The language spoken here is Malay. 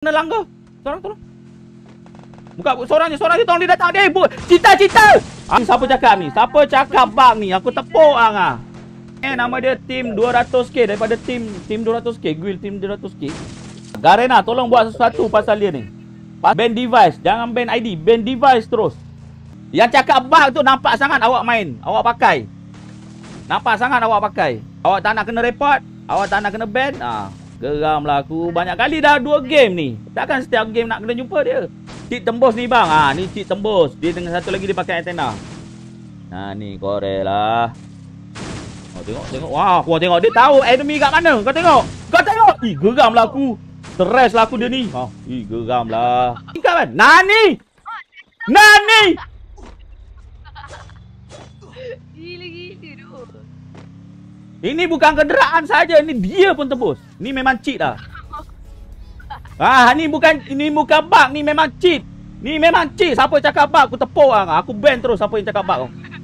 kena langgar. Sorang tolong. Buka sorang je, sorang je tolong dia datang. Dia ibu. Cita-cita. Ah, siapa cakap ni? Siapa cakap bang ni? Aku tepuk hang ah. Eh, nama dia tim 200k daripada tim tim 200k, guild tim 200k. Garena, ah, tolong buat sesuatu pasal dia ni. band device, jangan band ID, band device terus. Yang cakap bug tu nampak sangat awak main, awak pakai. Nampak sangat awak pakai. Awak tak nak kena report, awak tak nak kena ban. Ah. Geram lah aku. Banyak kali dah dua game ni. Takkan setiap game nak kena jumpa dia. Cik tembus ni bang. Ah ha, ni cik tembus. Dia dengan satu lagi dia pakai antena. Ha ah, ni kore lah. Oh tengok tengok. Wah, kau tengok dia tahu enemy kat mana. Kau tengok. Kau tengok. Ih geram lah aku. Stress lah aku dia ni. Ha, ih geram lah. Tingkat kan. Nani. Nani. Ni lagi. Ini bukan kenderaan saja, ini dia pun tebus. Ini memang cheat dah. Ah, ni bukan ini bukan bug, ni memang cheat. Ni memang cheat. Siapa cakap bug aku tepuk ah. Aku ban terus siapa yang cakap bug kau.